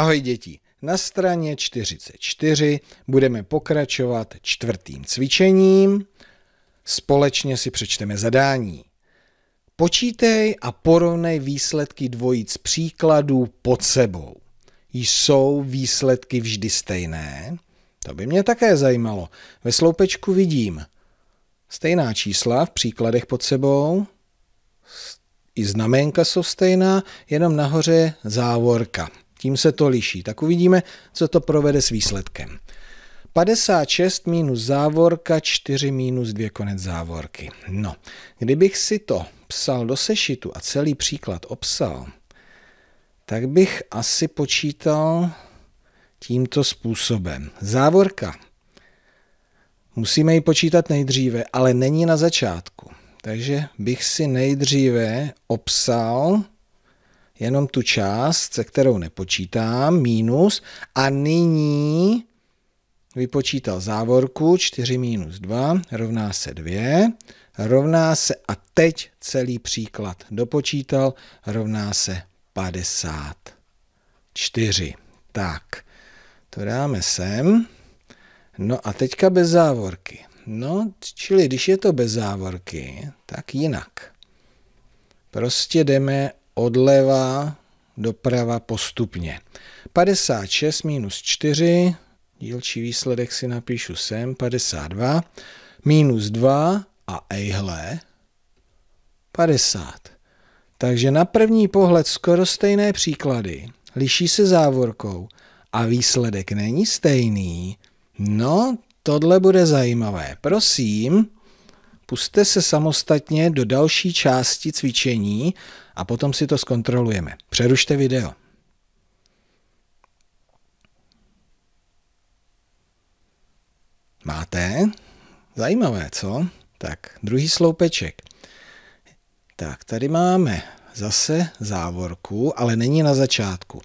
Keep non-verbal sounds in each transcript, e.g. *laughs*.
Ahoj děti, na straně 44 budeme pokračovat čtvrtým cvičením. Společně si přečteme zadání. Počítej a porovnej výsledky dvojic příkladů pod sebou. Jsou výsledky vždy stejné? To by mě také zajímalo. Ve sloupečku vidím stejná čísla v příkladech pod sebou, i znaménka jsou stejná, jenom nahoře závorka. Tím se to liší. Tak uvidíme, co to provede s výsledkem. 56 minus závorka, 4 minus 2 konec závorky. No, kdybych si to psal do sešitu a celý příklad obsal, tak bych asi počítal tímto způsobem. Závorka. Musíme ji počítat nejdříve, ale není na začátku. Takže bych si nejdříve obsal jenom tu část, se kterou nepočítám, mínus, a nyní vypočítal závorku, 4 minus 2 rovná se 2, rovná se a teď celý příklad dopočítal, rovná se 54. Tak, to dáme sem. No a teďka bez závorky. No, čili když je to bez závorky, tak jinak. Prostě jdeme odleva doprava postupně. 56 minus 4, dílčí výsledek si napíšu sem, 52, minus 2 a ejhle, 50. Takže na první pohled skoro stejné příklady, liší se závorkou a výsledek není stejný, no tohle bude zajímavé. Prosím, puste se samostatně do další části cvičení a potom si to zkontrolujeme. Přerušte video. Máte? Zajímavé, co? Tak, druhý sloupeček. Tak, tady máme zase závorku, ale není na začátku.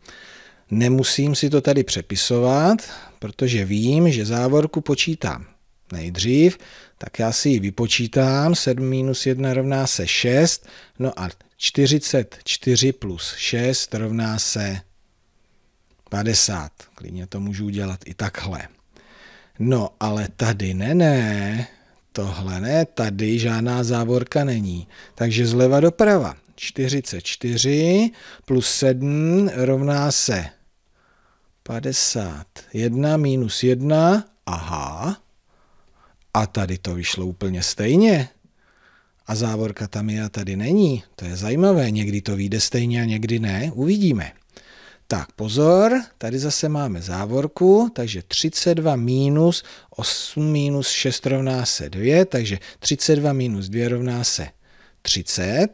Nemusím si to tady přepisovat, protože vím, že závorku počítám nejdřív, tak já si ji vypočítám, 7 minus 1 rovná se 6, no a 44 plus 6 rovná se 50. Klidně to můžu udělat i takhle. No, ale tady ne, ne. Tohle ne, tady žádná závorka není. Takže zleva doprava. 44 plus 7 rovná se 51 minus 1, aha. A tady to vyšlo úplně stejně. A závorka tam je a tady není. To je zajímavé, někdy to vyjde stejně a někdy ne, uvidíme. Tak pozor, tady zase máme závorku, takže 32 minus 8 minus 6 rovná se 2, takže 32 minus 2 rovná se 30.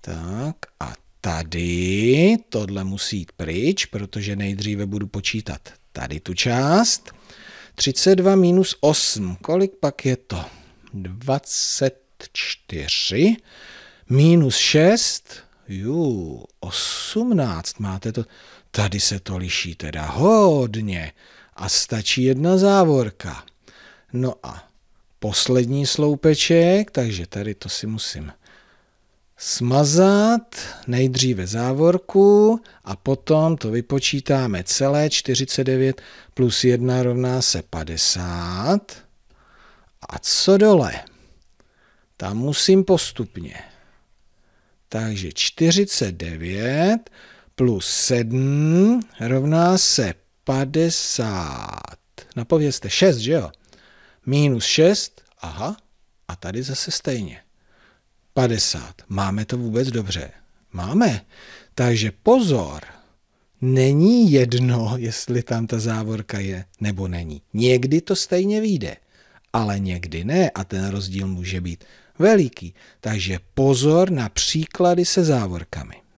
Tak a tady tohle musí jít pryč, protože nejdříve budu počítat tady tu část. 32 minus 8, kolik pak je to? 24 minus 6, jú, 18 máte to. Tady se to liší teda hodně a stačí jedna závorka. No a poslední sloupeček, takže tady to si musím smazat, nejdříve závorku a potom to vypočítáme celé, 49 plus 1 rovná se 50. A co dole? Tam musím postupně. Takže 49 plus 7 rovná se 50. Napovězte no, 6, že jo? Minus 6, aha, a tady zase stejně. 50. Máme to vůbec dobře? Máme. Takže pozor, není jedno, *laughs* jestli tam ta závorka je nebo není. Někdy to stejně vyjde ale někdy ne a ten rozdíl může být veliký. Takže pozor na příklady se závorkami.